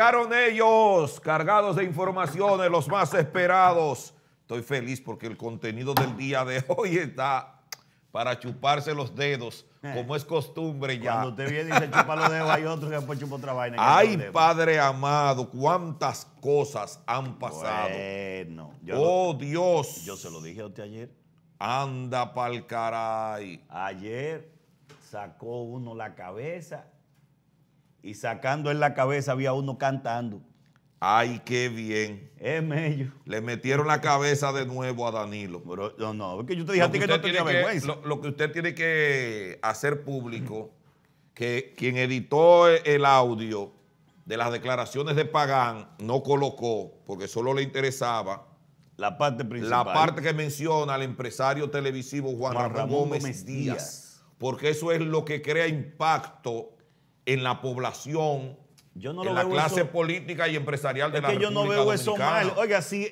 Llegaron ellos cargados de informaciones, los más esperados. Estoy feliz porque el contenido del día de hoy está para chuparse los dedos, eh. como es costumbre ya. Cuando usted viene y se chupa los dedos, hay otro que después chupa otra vaina. Ay, Padre amado, cuántas cosas han pasado. Bueno, oh, Dios. Yo se lo dije a usted ayer. Anda pa'l caray. Ayer sacó uno la cabeza y sacando en la cabeza había uno cantando. Ay, qué bien. Es mello. Le metieron la cabeza de nuevo a Danilo. no, no, es que yo te dije a ti que no tenía vergüenza. Lo, que usted tiene que hacer público, que quien editó e, el audio de las declaraciones de Pagán no colocó, porque solo le interesaba. La parte principal. La parte que menciona al empresario televisivo Juan, Ramón, Gómez, Díaz. Porque eso es lo que crea impacto en la población, yo en la clase política y empresarial de es que yo no veo eso mal. Oiga, si,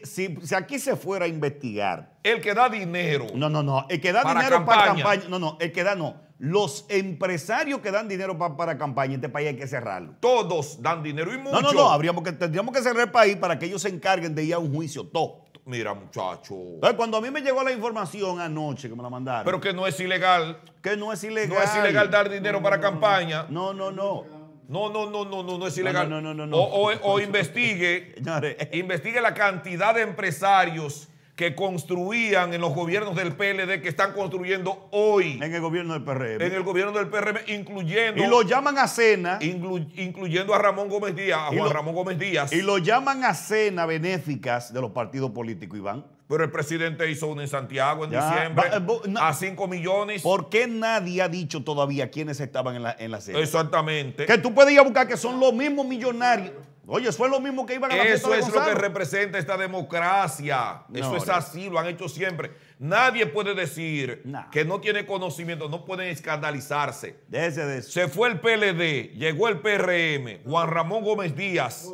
aquí se fuera a investigar. El que da dinero. No, no, no. El que da dinero para campaña. No, no. El que da no. Los empresarios que dan dinero para, campaña este país hay que cerrarlo. Todos dan dinero y mucho. No, no, no. tendríamos que cerrar el país para que ellos se encarguen de ir a un juicio. Todo. Mira, muchacho. cuando a mí me llegó la información anoche que me la mandaron. Pero que no es ilegal. Que no es ilegal. No es ilegal dar dinero para campaña. No, no, no. No, no, no, no, no, no es ilegal. No, no, no, no. o investigue, investigue la cantidad de empresarios que construían en los gobiernos del PLD que están construyendo hoy. En el gobierno del PRM. En el gobierno del PRM, incluyendo. Y lo llaman a cena. incluyendo a Ramón Gómez Díaz, a Juan Ramón Gómez Díaz. Y lo llaman a cena benéficas de los partidos políticos, Iván. Pero el presidente hizo uno en Santiago en diciembre eh, a 5 millones. ¿Por qué nadie ha dicho todavía quiénes estaban en la, en la cena? Exactamente. Que tú puedes ir a buscar que son los mismos millonarios Oye, eso es lo mismo que iban a la Eso es lo que representa esta democracia. eso es así, lo han hecho siempre. Nadie puede decir que no tiene conocimiento, no pueden escandalizarse. de Se fue el PLD, llegó el PRM, Juan Ramón Gómez Díaz.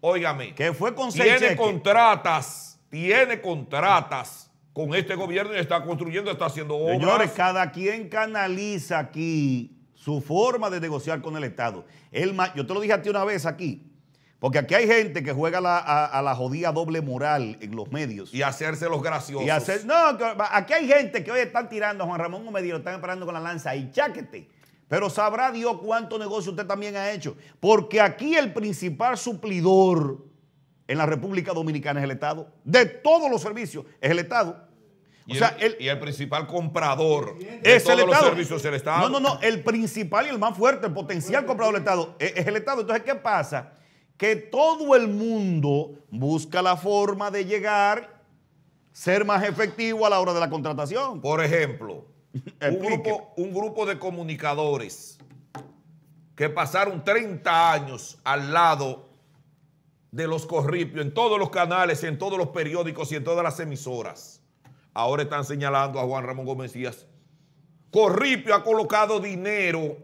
Óigame. Que fue con Tiene contratas, tiene contratas con este gobierno y está construyendo, está haciendo obras. Señores, cada quien canaliza aquí su forma de negociar con el Estado. El, yo te lo dije a ti una vez aquí. Porque aquí hay gente que juega a, la jodida doble moral en los medios. Y hacerse los graciosos. no, aquí hay gente que hoy están tirando a Juan Ramón y lo están esperando con la lanza y cháquete. Pero sabrá Dios cuánto negocio usted también ha hecho. Porque aquí el principal suplidor en la República Dominicana es el Estado. De todos los servicios es el Estado. y el principal comprador es el Estado. No, no, no. El principal y el más fuerte, el potencial comprador del Estado eh, es el Estado. Entonces, ¿qué pasa? que todo el mundo busca la forma de llegar, ser más efectivo a la hora de la contratación. Por ejemplo, un, grupo, de comunicadores que pasaron 30 años al lado de los corripios en todos los canales, en todos los periódicos y en todas las emisoras. Ahora están señalando a Juan Ramón Gómez Díaz. Corripio ha colocado dinero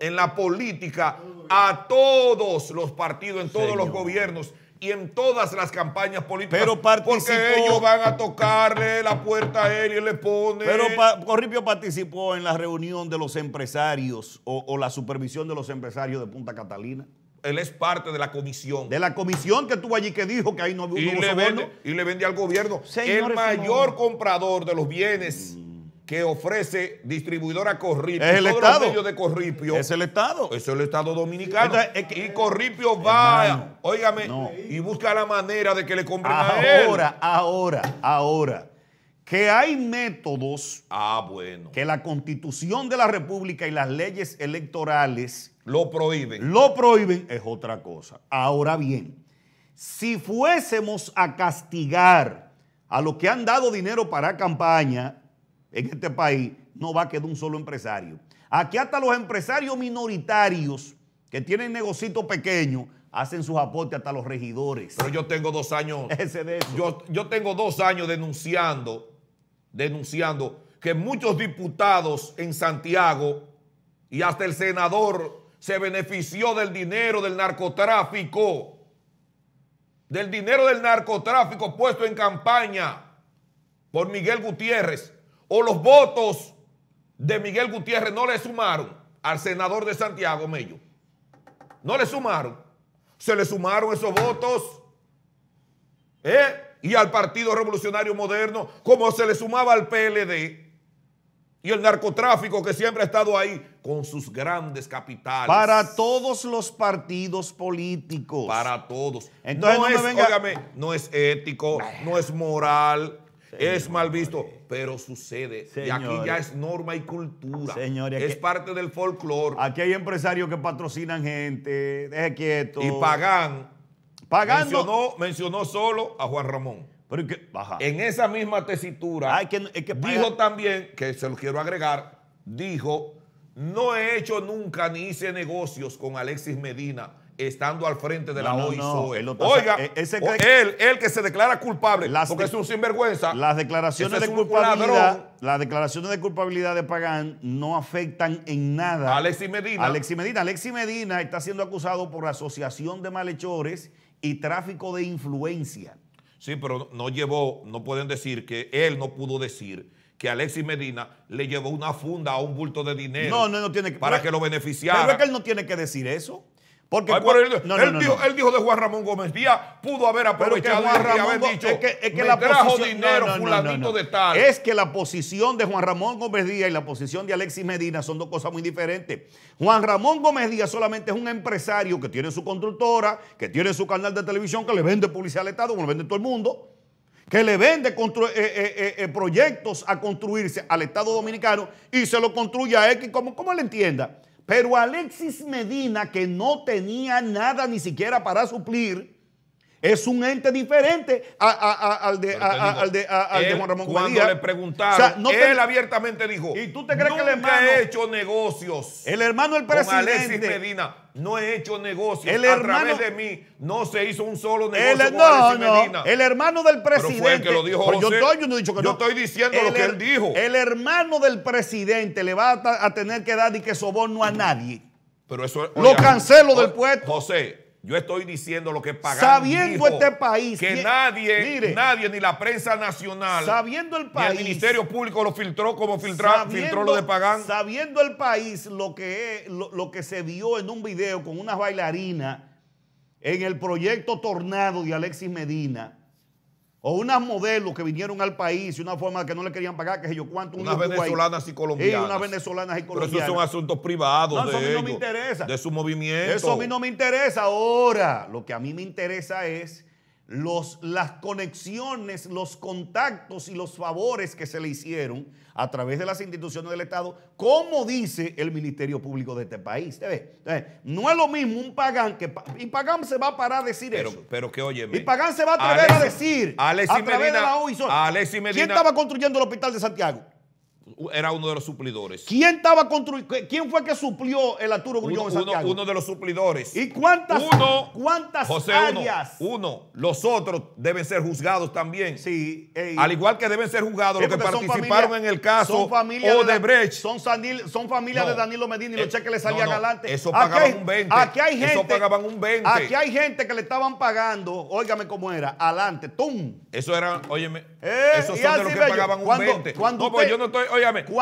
en la política a todos los partidos, en todos los gobiernos y en todas las campañas políticas. Pero Porque ellos van a tocarle la puerta a él y él le pone. Pero Corripio participó en la reunión de los empresarios o, la supervisión de los empresarios de Punta Catalina. Él es parte de la comisión. De la comisión que estuvo allí que dijo que ahí no había. y, le vende, y le vendía al gobierno. El mayor comprador de los bienes. Mm que ofrece distribuidora Corripio. Es el Estado. de Corripio. Es el Estado. Es el Estado dominicano. y Corripio va, óigame, y busca la manera de que le compren ahora, Ahora, ahora, ahora. Que hay métodos ah, bueno. que la constitución de la República y las leyes electorales lo prohíben. Lo prohíben es otra cosa. Ahora bien, si fuésemos a castigar a los que han dado dinero para campaña, en este país no va a quedar un solo empresario. Aquí hasta los empresarios minoritarios que tienen negocito pequeños hacen sus aportes hasta los regidores. Pero yo tengo dos años. Yo, yo tengo dos años denunciando, denunciando que muchos diputados en Santiago y hasta el senador se benefició del dinero del narcotráfico. Del dinero del narcotráfico puesto en campaña por Miguel Gutiérrez o los votos de Miguel Gutiérrez no le sumaron al senador de Santiago Mello. No le sumaron. Se le sumaron esos votos. ¿Eh? Y al Partido Revolucionario Moderno, como se le sumaba al PLD y el narcotráfico que siempre ha estado ahí con sus grandes capitales. Para todos los partidos políticos. Para todos. Entonces, no, es, no es ético, no es moral, es mal visto, pero sucede. y aquí ya es norma y cultura. es parte del folclore. Aquí hay empresarios que patrocinan gente, deje quieto. Y pagan. Pagando. Mencionó, mencionó solo a Juan Ramón. Pero en esa misma tesitura, dijo también, que se lo quiero agregar, dijo, no he hecho nunca ni hice negocios con Alexis Medina estando al frente de la OISOE. Oiga, e- ese que... él, el que se declara culpable porque es un sinvergüenza. Las declaraciones, de culpabilidad, las declaraciones de culpabilidad de Pagán no afectan en nada a Alexis Medina. Alexis Medina. Alexis Medina está siendo acusado por asociación de malhechores y tráfico de influencia. Sí, pero no llevó, no pueden decir que él no pudo decir que Alexis Medina le llevó una funda a un bulto de dinero. No, no, tiene que. Para que lo beneficiara. Pero es que él no tiene que decir eso. Porque él, dijo, de Juan Ramón Gómez Díaz, pudo haber aprovechado Juan dicho, es que, la posición, de Es que la posición de Juan Ramón Gómez Díaz y la posición de Alexis Medina son dos cosas muy diferentes. Juan Ramón Gómez Díaz solamente es un empresario que tiene su constructora, que tiene su canal de televisión, que le vende publicidad al Estado, como lo vende todo el mundo que le vende eh, eh, eh, proyectos a construirse al Estado Dominicano y se lo construye a X como, como él entienda. Pero Alexis Medina, que no tenía nada ni siquiera para suplir, es un ente diferente al, de, al, de, Juan Ramón Cuando le preguntaron, él abiertamente dijo: ¿Y tú te crees que el hermano, he hecho negocios? El hermano del presidente. Alexis Medina, no he hecho negocios. El a través de mí no se hizo un solo negocio. El, con hermano del presidente. el yo, estoy, diciendo lo que él dijo. El hermano del presidente le va a, tener que dar y que soborno a nadie. Pero eso, lo cancelo del puesto. José, yo estoy diciendo lo que Pagán Sabiendo este país. Que nadie, nadie, ni la prensa nacional. Sabiendo el país. el Ministerio Público lo filtró como filtró lo de Pagán. Sabiendo el país lo que, lo que se vio en un video con una bailarina en el proyecto Tornado de Alexis Medina o unas modelos que vinieron al país y una forma que no le querían pagar, que yo cuánto. Unas venezolanas y colombianas. unas venezolanas y colombianas. Pero esos son asuntos privados. eso a mí no me interesa. De su movimiento. Eso a mí no me interesa. Ahora, lo que a mí me interesa es los, las conexiones, los contactos y los favores que se le hicieron a través de las instituciones del Estado, como dice el Ministerio Público de este país. no es lo mismo un pagán que... Y pagán se va a parar a decir eso. Pero que oye. Y pagán se va a atrever a decir... a través de la ¿Quién estaba construyendo el hospital de Santiago? era uno de los suplidores. ¿Quién estaba ¿Quién fue que suplió el Arturo Grullón uno, en Santiago? Uno, de los suplidores. ¿Y cuántas, uno, cuántas José, áreas? Uno, Los otros deben ser juzgados también. Sí. Al igual que deben ser juzgados los que participaron en el caso son Odebrecht. De, son, son familia de Danilo Medina y los eh, cheques le salían adelante. Eso pagaban un 20. Aquí hay gente. Eso pagaban un 20. Aquí hay gente que le estaban pagando, óigame cómo era, adelante, tum. Eso era. óyeme, Eso eh, esos son de los que pagaban un cuando, 20. no, pues yo no estoy,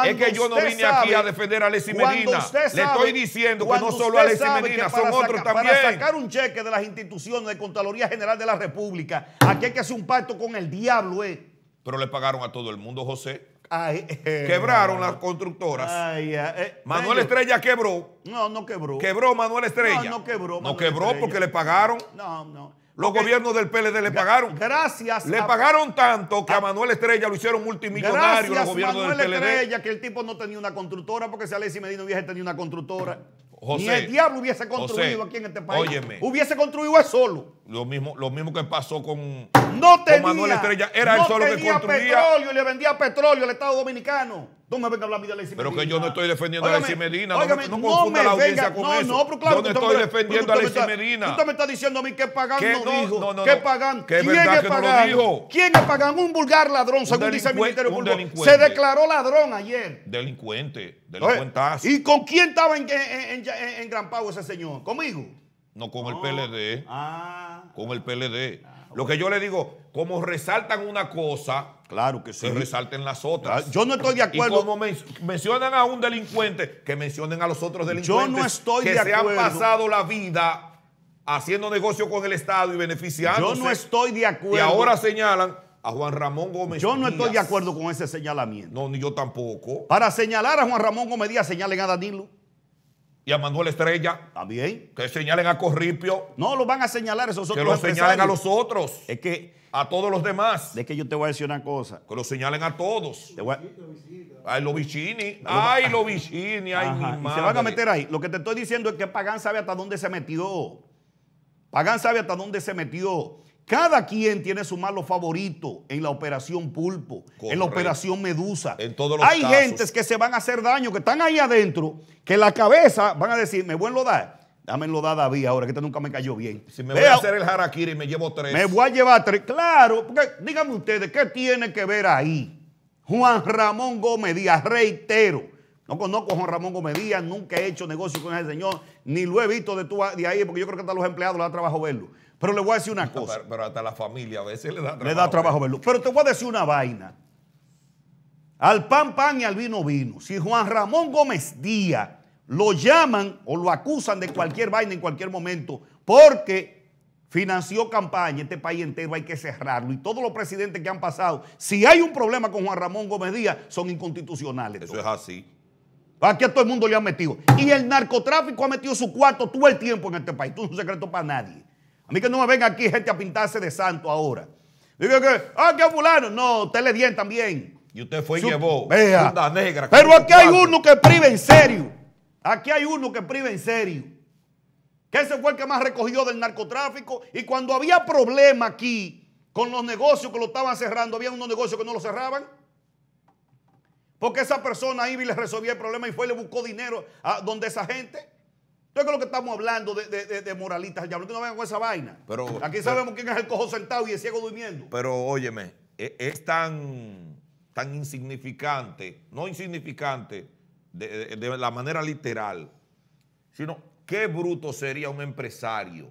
es que yo no vine aquí a defender a Alexis Medina. Le estoy diciendo que no solo a Alexis Medina, son otros también. Para sacar un cheque de las instituciones de Contraloría General de la República, aquí hay que hacer un pacto con el diablo, eh. Pero le pagaron a todo el mundo, José. Eh, Quebraron las constructoras. Eh, eh, Manuel Estrella quebró. No, no quebró. Quebró Manuel Estrella. No, no quebró. no quebró porque le pagaron. No, no. Los gobiernos del PLD le pagaron. Gracias. Le pagaron tanto que a Manuel Estrella lo hicieron multimillonario Gracias, los Manuel Estrella, que el tipo no tenía una constructora, porque si Alexis Medina hubiese tenido una constructora. Ni el diablo hubiese construido aquí en este país. Óyeme, hubiese construido él solo. Lo mismo, lo mismo que pasó con, Manuel Estrella. Era él solo que construía. petróleo y le vendía petróleo al Estado Dominicano me venga a hablar de Medina. Pero que yo no estoy defendiendo a Alexis Medina. no, me la venga, con no, eso. No, pero claro, yo no estoy defendiendo a Alexis Medina. Usted me está diciendo a mí que pagan ¿Qué? no, dijo. No, no, ¿Quién es que ¿Quién es Pagán? Un vulgar ladrón, según dice el Ministerio Público. Se declaró ladrón ayer. Delincuente. Delincuentazo. ¿Y con quién estaba en, en, Gran Pago ese señor? ¿Conmigo? No, con el PLD. Ah. Con el PLD. Ah. Lo que yo le digo, como resaltan una cosa, claro que se resalten las otras. Yo no estoy de acuerdo. Y como mencionan a un delincuente, que mencionen a los otros delincuentes. que se han pasado la vida haciendo negocio con el Estado y beneficiando Yo no estoy de acuerdo. Y ahora señalan a Juan Ramón Gómez Yo no estoy de acuerdo con ese señalamiento. No, ni yo tampoco. Para señalar a Juan Ramón Gómez Díaz, señalen a Danilo y a Manuel Estrella. También. Que señalen a Corripio. No, lo van a señalar esos otros. Que lo señalen a los otros. Es que. A todos los demás. de que yo te voy a decir una cosa. Que lo señalen a todos. Ay, los vicini. Ay, los vicini. se van a meter ahí. Lo que te estoy diciendo es que Pagán sabe hasta dónde se metió. Pagán sabe hasta dónde se metió. Cada quien tiene su malo favorito en la operación pulpo, en la operación medusa. Hay gentes que se van a hacer daño, que están ahí adentro, que la cabeza van a decir, me voy a enlodar. Dame enlodar David ahora, que este nunca me cayó bien. Si me voy a hacer el harakiri y me llevo tres. Me voy a llevar tres. Claro, porque díganme ustedes, ¿qué tiene que ver ahí? Juan Ramón Gómez Díaz, reitero no conozco a Juan Ramón Gómez Díaz, nunca he hecho negocio con ese señor, ni lo he visto de, tu, ahí, porque yo creo que hasta los empleados le da trabajo verlo. Pero le voy a decir una cosa. Pero, hasta la familia a veces le da trabajo. Le da trabajo verlo. Pero te voy a decir una vaina. Al pan, pan y al vino, vino. Si Juan Ramón Gómez Díaz lo llaman o lo acusan de cualquier vaina en cualquier momento, porque financió campaña, este país entero hay que cerrarlo. Y todos los presidentes que han pasado, si hay un problema con Juan Ramón Gómez Díaz, son inconstitucionales. Eso es así. Aquí a todo el mundo le han metido. Y el narcotráfico ha metido su cuarto todo el tiempo en este país. Esto es un secreto para nadie. A mí que no me venga aquí gente a pintarse de santo ahora. Digo que, ah, ¿qué, fulano. No, usted le dieron también. Y usted fue y llevó vea. negra. Pero aquí hay uno que prive en serio. Aquí hay uno que prive en serio. Que ese fue el que más recogió del narcotráfico. Y cuando había problema aquí con los negocios que lo estaban cerrando, había unos negocios que no lo cerraban. Porque esa persona ahí le resolvía el problema y fue y le buscó dinero a donde esa gente. Entonces, lo que estamos hablando de, de, de moralistas, ya no vengan con esa vaina. Pero, Aquí sabemos quién es el cojo sentado y el ciego durmiendo. Pero óyeme, e, es, tan, tan insignificante, no insignificante de, la manera literal, sino qué bruto sería un empresario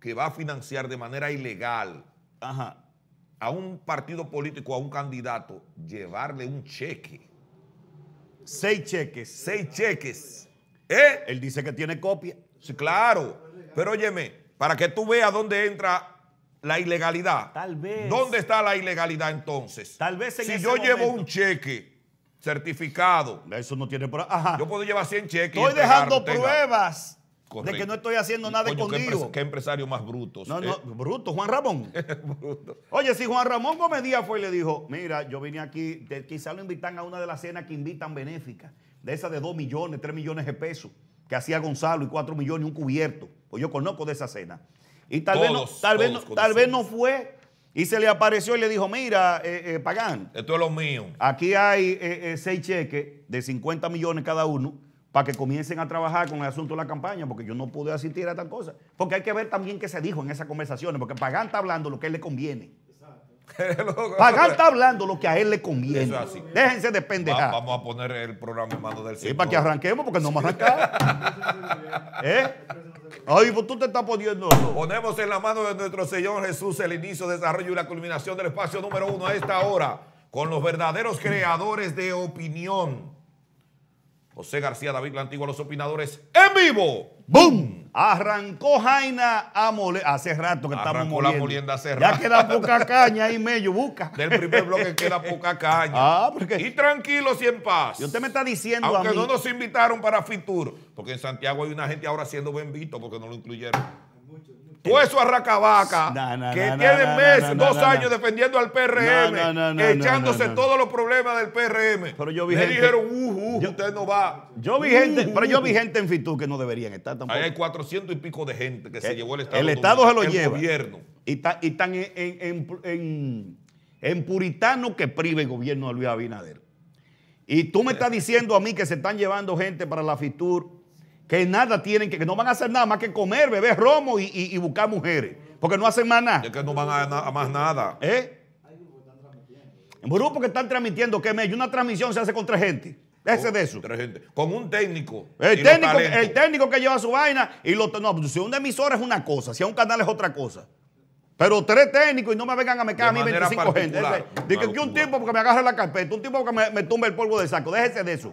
que va a financiar de manera ilegal a un partido político, a un candidato, llevarle un cheque Seis cheques. Seis cheques. ¿Eh? Él dice que tiene copia. Sí, claro. Pero óyeme, para que tú veas dónde entra la ilegalidad. Tal vez. ¿Dónde está la ilegalidad entonces? Tal vez en Si yo llevo un cheque certificado. Eso no tiene pruebas. Yo puedo llevar 100 cheques. Estoy dejando pruebas de que no estoy haciendo nada escondido. Qué, empresario más bruto No, eh. no, bruto, Juan Ramón. Oye, si Juan Ramón Gómez Díaz fue y le dijo, mira, yo vine aquí, quizás lo invitan a una de las cenas que invitan benéficas, de esas de 2 millones, 3 millones de pesos, que hacía Gonzalo y 4 millones un cubierto. Pues yo conozco de esa cena. Y tal vez no, tal vez tal vez no fue y se le apareció y le dijo, mira, eh, eh, Pagán. Esto es lo mío. Aquí hay seis cheques de 50 millones cada uno para que comiencen a trabajar con el asunto de la campaña, porque yo no pude asistir a tal cosa. Porque hay que ver también qué se dijo en esas conversaciones, porque Pagán está hablando lo que a él le conviene. Pagán está hablando lo que a él le conviene. Es Déjense de pendejar. vamos a poner el programa en manos del Sí, para que arranquemos, porque no más arrancar. ¿Eh? Ay, pues tú te estás poniendo. Ponemos en la mano de nuestro Señor Jesús el inicio, desarrollo y la culminación del espacio número uno a esta hora, con los verdaderos creadores de opinión José García David, la antigua Los Opinadores, en vivo. ¡Bum! Arrancó Jaina a moler, Hace rato que estamos moliendo. la molienda hace Ya queda poca caña ahí medio, busca. Del primer bloque queda poca caña. Ah, porque... Y tranquilos y en paz. Y usted me está diciendo a mí... no nos invitaron para Fitur, porque en Santiago hay una gente ahora siendo buen visto porque no lo incluyeron. Mucho. Pues eso arracabaca que tiene meses, dos años defendiendo al PRM, echándose todos los problemas del PRM. Pero yo vi dijeron, uh, uh, usted no va. Yo vi gente, uh, pero yo vi en Fitur que no deberían estar tampoco. hay 400 y pico de gente que, se eh, llevó el Estado. El Estado se lo lleva. gobierno. Y, están en, en, puritano que prive el gobierno de Luis Abinader. Y tú me eh. estás diciendo a mí que se están llevando gente para la Fitur que nada tienen, que, que, no van a hacer nada más que comer, beber romo y, buscar mujeres, porque no hacen más nada. Es que no van a, más nada. ¿Eh? En grupos que están transmitiendo, que me una transmisión se hace con tres gente. Ese de eso. Tres gente. Con un técnico. El, técnico, el técnico que lleva su vaina y lo. No, si un emisor es una cosa, si a un canal es otra cosa. Pero tres técnicos y no me vengan a mecar a mí 25 gente. Dice que, un tipo porque me agarre la carpeta, un tipo porque me, me el polvo de saco. Déjese de eso.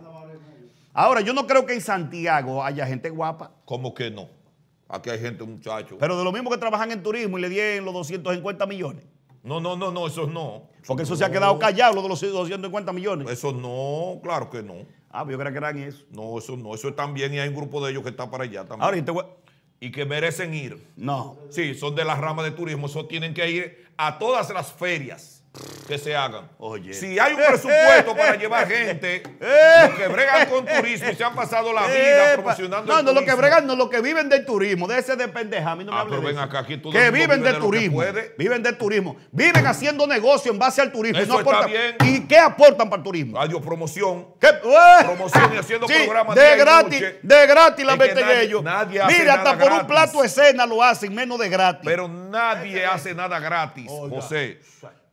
Ahora, yo no creo que en Santiago haya gente guapa. ¿Cómo que no? Aquí hay gente, muchacho. Pero de lo mismo que trabajan en turismo y le dieron los 250 millones. No, no, no, no, eso no. Porque eso se ha quedado callado, lo de los 250 millones. Eso no, claro que no. Ah, pues yo creo que eran eso. No, eso no, eso también y hay un grupo de ellos que está para allá también. y y que merecen ir. No. Sí, son de las ramas de turismo, eso tienen que ir a todas las ferias que se hagan. Oye. Si hay un presupuesto para llevar gente, los que bregan con turismo y se han pasado la vida promocionando No, no, los que bregan no, los que viven del turismo, de ese de pendeja, a mí no me ah, pero ven Que viven del turismo, viven del turismo, viven haciendo negocio en base al turismo. no está ¿Y qué aportan para el turismo? adiós promoción. ¿Qué? Promoción y ah, haciendo programas de gratis. De gratis la meten ellos. Nadie hace Mira, hasta por un plato de cena lo hacen, menos de gratis. Pero nadie hace nada gratis, José.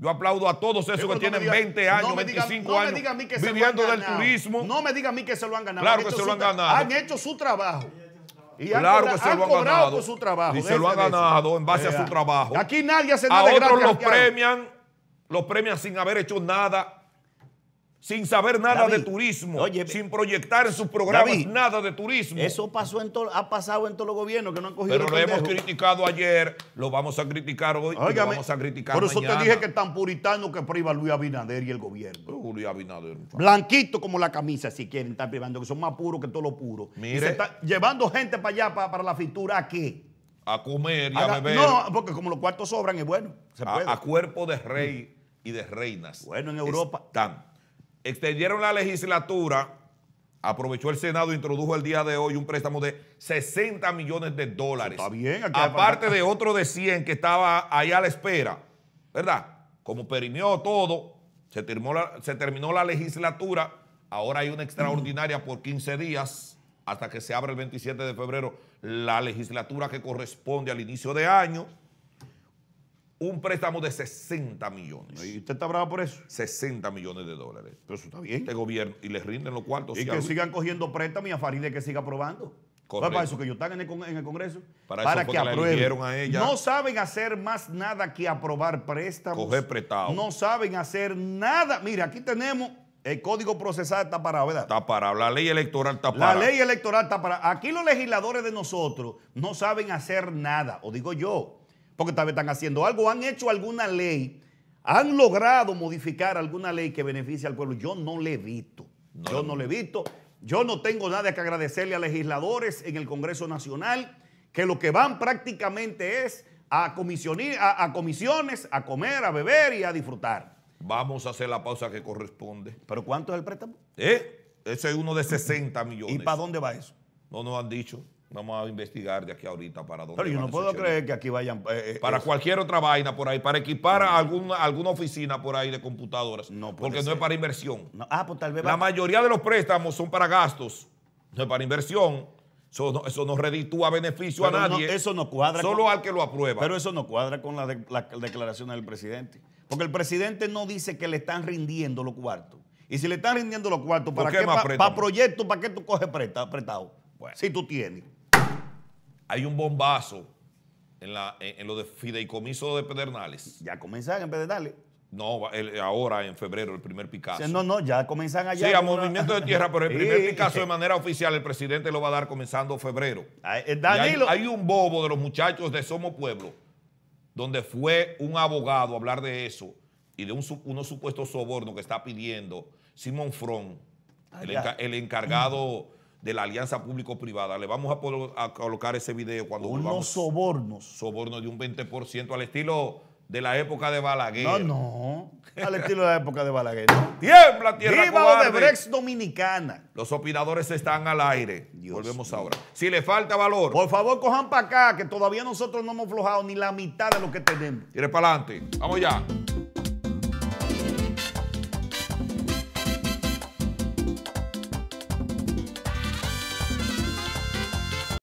Yo aplaudo a todos esos que tienen 20 años, 25 años viviendo del turismo. No me diga a mí que se lo han ganado. Claro que se lo han ganado. Han hecho su trabajo. Y claro que se lo han ganado. su trabajo, y se lo han ganado en base a su trabajo. Aquí nadie hace nada A otros los premian, los premian sin haber hecho nada sin saber nada de turismo, sin proyectar en sus programas nada de turismo. Eso pasó en ha pasado en todos los gobiernos que no han cogido. Pero lo hemos criticado ayer, lo vamos a criticar hoy, lo vamos a criticar Por eso te dije que tan puritano que priva Luis Abinader y el gobierno. Luis Abinader. Blanquito como la camisa, si quieren, están privando, que son más puros que todos los puros. y se está llevando gente para allá, para, la fritura, ¿a qué? A comer y a, beber. No, porque como los cuartos sobran, es bueno. A, cuerpo de rey y de reinas. Bueno, en Europa. tanto extendieron la legislatura, aprovechó el Senado, introdujo el día de hoy un préstamo de 60 millones de dólares. Aparte de otro de 100 que estaba ahí a la espera, ¿verdad? Como perimió todo, se terminó la, se terminó la legislatura, ahora hay una extraordinaria por 15 días hasta que se abra el 27 de febrero la legislatura que corresponde al inicio de año un préstamo de 60 millones. ¿Y usted está bravo por eso? 60 millones de dólares. Pero eso está bien. Este gobierno, y les rinden los cuartos. Y que sigan cogiendo préstamos y a Faride que siga aprobando. Correcto. para eso que yo están en el, Congreso. Para, que, aprueben. A No saben hacer más nada que aprobar préstamos. Coger prestado. No saben hacer nada. Mira, aquí tenemos el Código Procesal está parado, ¿verdad? Está parado. La ley electoral está parada. La ley electoral está parada. Aquí los legisladores de nosotros no saben hacer nada, o digo yo porque tal vez están haciendo algo, han hecho alguna ley, han logrado modificar alguna ley que beneficie al pueblo. Yo no le evito, yo no le evito. yo no tengo nada que agradecerle a legisladores en el Congreso Nacional, que lo que van prácticamente es a, a comisiones, a comer, a beber y a disfrutar. Vamos a hacer la pausa que corresponde. ¿Pero cuánto es el préstamo? Eh, ese es uno de 60 millones. ¿Y para dónde va eso? No nos han dicho. Vamos a investigar de aquí ahorita para dónde. Pero yo no puedo creer que aquí vayan. Eh, eh, para eh, cualquier otra vaina por ahí, para equipar alguna, alguna oficina por ahí de computadoras. No Porque no es para inversión. Ah, pues tal vez. La mayoría de los préstamos son para gastos, no es para inversión. Eso no, eso no reditúa beneficio a nadie. eso no cuadra. Solo al que lo aprueba. Pero eso no cuadra con la declaración del presidente. Porque el presidente no dice que le están rindiendo los cuartos. Y si le están rindiendo los cuartos, ¿para qué? ¿Para proyectos? ¿Para qué tú coges prestado? Bueno. Si tú tienes hay un bombazo en, la, en, lo de fideicomiso de Pedernales. Ya comenzaron en Pedernales. No, ahora en febrero, el primer Picasso. no, no, ya comienzan allá. Sí, a movimiento de tierra, pero el primer Picasso de manera oficial el presidente lo va a dar comenzando febrero. Eh, hay, un bobo de los muchachos de Somos Pueblo, donde fue un abogado a hablar de eso y de unos supuestos sobornos que está pidiendo Simón Frón, el, encargado de la alianza público-privada. Le vamos a, colocar ese video cuando Unos volvamos. sobornos. Sobornos de un 20% al estilo de la época de Balaguer. No, no. Al estilo de la época de Balaguer. Tiembla, tierra Viva Brex Dominicana. Los opinadores están al aire. Volvemos ahora. Si le falta valor. Por favor, cojan para acá, que todavía nosotros no hemos flojado ni la mitad de lo que tenemos. Tire para adelante. Vamos ya.